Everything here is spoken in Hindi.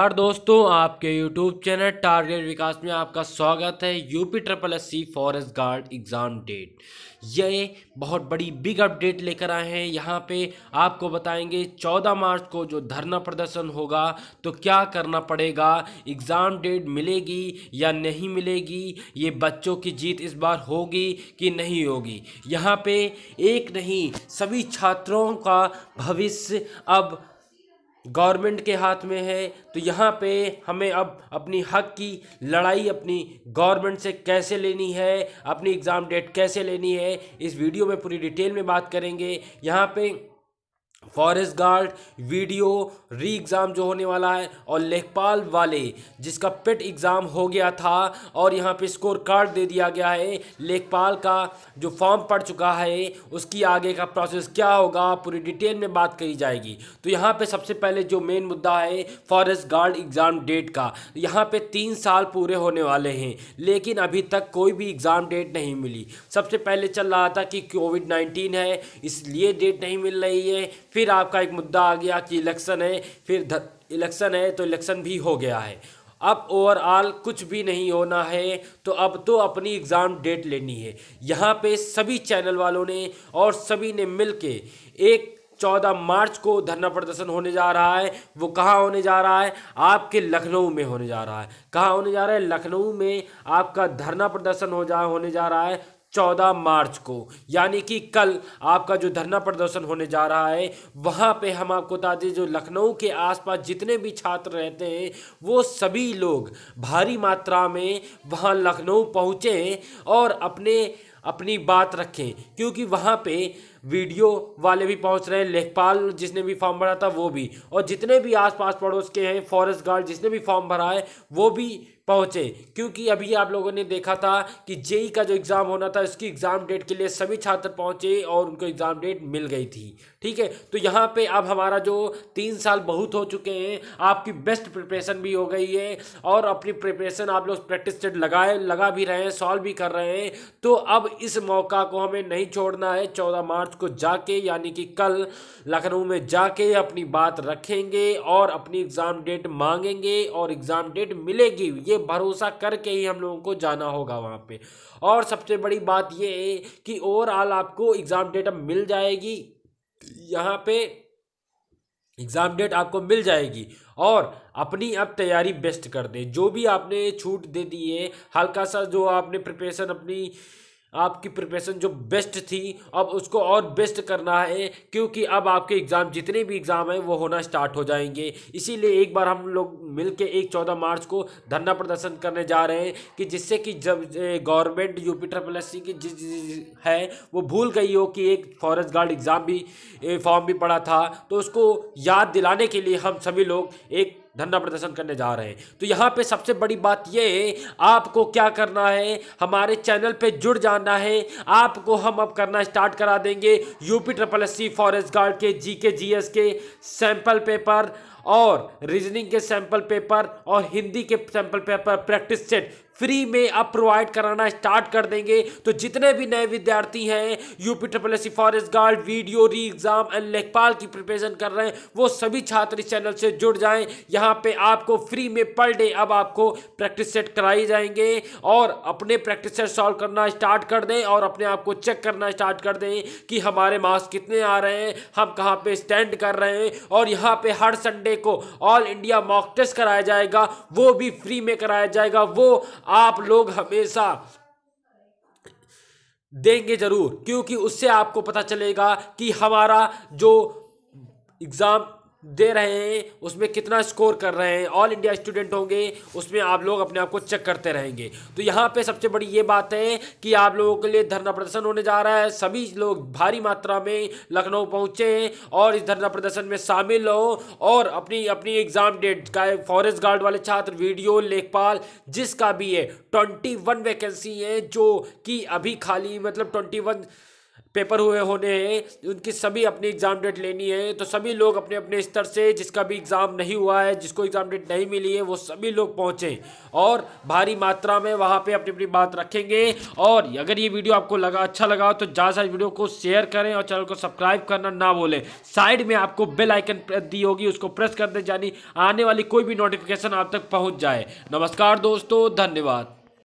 नमस्कार दोस्तों आपके यूट्यूब चैनल टारगेट विकास में आपका स्वागत है UP triple S C forest guard exam date ये बहुत बड़ी बिग अपडेट लेकर आए हैं यहाँ पे आपको बताएंगे 14 मार्च को जो धरना प्रदर्शन होगा तो क्या करना पड़ेगा एग्ज़ाम डेट मिलेगी या नहीं मिलेगी ये बच्चों की जीत इस बार होगी कि नहीं होगी यहाँ पे एक नहीं सभी छात्रों का भविष्य अब गवर्नमेंट के हाथ में है तो यहाँ पे हमें अब अपनी हक की लड़ाई अपनी गवर्नमेंट से कैसे लेनी है अपनी एग्ज़ाम डेट कैसे लेनी है इस वीडियो में पूरी डिटेल में बात करेंगे यहाँ पे forest guard video re exam जो होने वाला है और लेखपाल वाले जिसका पेट एग्ज़ाम हो गया था और यहाँ पे स्कोर कार्ड दे दिया गया है लेखपाल का जो फॉर्म पड़ चुका है उसकी आगे का प्रोसेस क्या होगा पूरी डिटेल में बात करी जाएगी तो यहाँ पे सबसे पहले जो मेन मुद्दा है फॉरेस्ट गार्ड एग्ज़ाम डेट का यहाँ पे तीन साल पूरे होने वाले हैं लेकिन अभी तक कोई भी एग्ज़ाम डेट नहीं मिली सबसे पहले चल रहा था कि कोविड नाइन्टीन है इसलिए डेट नहीं मिल रही है फिर फिर आपका एक मुद्दा आ गया कि इलेक्शन है फिर इलेक्शन है तो इलेक्शन भी हो गया है अब ओवरऑल कुछ भी नहीं होना है तो अब तो अपनी एग्ज़ाम डेट लेनी है यहाँ पे सभी चैनल वालों ने और सभी ने मिल के एक चौदह मार्च को धरना प्रदर्शन होने जा रहा है वो कहाँ होने जा रहा है आपके लखनऊ में होने जा रहा है कहाँ होने जा रहा है लखनऊ में आपका धरना प्रदर्शन हो जा होने जा रहा है चौदह मार्च को यानी कि कल आपका जो धरना प्रदर्शन होने जा रहा है वहाँ पे हम आपको बता दें जो लखनऊ के आसपास जितने भी छात्र रहते हैं वो सभी लोग भारी मात्रा में वहाँ लखनऊ पहुँचें और अपने अपनी बात रखें क्योंकि वहाँ पे वीडियो वाले भी पहुंच रहे हैं लेखपाल जिसने भी फॉर्म भरा था वो भी और जितने भी आसपास पड़ोस के हैं फॉरेस्ट गार्ड जिसने भी फॉर्म भरा है वो भी पहुंचे क्योंकि अभी आप लोगों ने देखा था कि जेई का जो एग्ज़ाम होना था उसकी एग्ज़ाम डेट के लिए सभी छात्र पहुंचे और उनको एग्ज़ाम डेट मिल गई थी ठीक है तो यहाँ पे अब हमारा जो तीन साल बहुत हो चुके हैं आपकी बेस्ट प्रिपरेशन भी हो गई है और अपनी प्रिपरेशन आप लोग प्रैक्टिस सेट लगाए लगा भी रहे हैं सॉल्व भी कर रहे हैं तो अब इस मौका को हमें नहीं छोड़ना है चौदह मार्च मार्च को जाके यानी कि कल लखनऊ में जाके अपनी बात रखेंगे और अपनी एग्ज़ाम डेट मांगेंगे और एग्ज़ाम डेट मिलेगी ये भरोसा करके ही हम लोगों को जाना होगा वहाँ पे और सबसे बड़ी बात ये है कि ओवरऑल आपको एग्ज़ाम डेट अब मिल जाएगी यहाँ पे एग्ज़ाम डेट आपको मिल जाएगी और अपनी अब तैयारी बेस्ट कर दें जो भी आपने छूट दे दी है हल्का सा जो आपने प्रिपरेशन अपनी आपकी प्रिपरेशन जो बेस्ट थी अब उसको और बेस्ट करना है क्योंकि अब आपके एग्ज़ाम जितने भी एग्ज़ाम हैं वो होना स्टार्ट हो जाएंगे इसीलिए एक बार हम लोग मिलके एक चौदह मार्च को धरना प्रदर्शन करने जा रहे हैं कि जिससे कि जब गवर्नमेंट यूपी ट्रिपल एस की जिस, जिस है वो भूल गई हो कि एक फॉरेस्ट गार्ड एग्ज़ाम भी फॉर्म भी पड़ा था तो उसको याद दिलाने के लिए हम सभी लोग एक धरना प्रदर्शन करने जा रहे हैं तो यहाँ पे सबसे बड़ी बात ये आपको क्या करना है हमारे चैनल पे जुड़ जाना है आपको हम अब करना स्टार्ट करा देंगे UP triple S C forest guard के जीके जीएस जी एस के सैंपल पेपर और रीजनिंग के सैंपल पेपर और हिंदी के sample paper practice set free में अब प्रोवाइड कराना स्टार्ट कर देंगे तो जितने भी नए विद्यार्थी हैं UP triple S forest guard video re exam and लेखपाल की प्रिपरेशन कर रहे हैं वो सभी छात्र इस चैनल से जुड़ जाएं यहाँ पे आपको फ्री में पर डे अब आपको प्रैक्टिस सेट कराए जाएंगे और अपने प्रैक्टिस सेट सॉल्व करना स्टार्ट कर दें और अपने आप को चेक करना स्टार्ट कर दें कि हमारे मार्क्स कितने आ रहे हैं हम कहाँ पर स्टैंड कर रहे हैं और यहाँ पर हर संडे संडे को ऑल इंडिया मॉक टेस्ट कराया जाएगा वो भी फ्री में कराया जाएगा वो आप लोग हमेशा देंगे ज़रूर क्योंकि उससे आपको पता चलेगा कि हमारा जो एग्ज़ाम दे रहे हैं उसमें कितना स्कोर कर रहे हैं ऑल इंडिया स्टूडेंट होंगे उसमें आप लोग अपने आप को चेक करते रहेंगे तो यहाँ पे सबसे बड़ी ये बात है कि आप लोगों के लिए धरना प्रदर्शन होने जा रहा है सभी लोग भारी मात्रा में लखनऊ पहुँचे और इस धरना प्रदर्शन में शामिल हो और अपनी अपनी एग्ज़ाम डेट का फॉरेस्ट गार्ड वाले छात्र वीडियो लेखपाल जिसका भी है ट्वेंटी वैकेंसी है जो कि अभी खाली मतलब ट्वेंटी पेपर हुए होने हैं उनकी सभी अपनी एग्ज़ाम डेट लेनी है तो सभी लोग अपने अपने स्तर से जिसका भी एग्ज़ाम नहीं हुआ है जिसको एग्ज़ाम डेट नहीं मिली है वो सभी लोग पहुँचें और भारी मात्रा में वहाँ पे अपनी अपनी बात रखेंगे और अगर ये वीडियो आपको लगा अच्छा लगा तो ज़्यादा से वीडियो को शेयर करें और चैनल को सब्सक्राइब करना ना भूलें साइड में आपको बेल आइकन दी होगी उसको प्रेस कर दें जानी आने वाली कोई भी नोटिफिकेशन आप तक पहुँच जाए नमस्कार दोस्तों धन्यवाद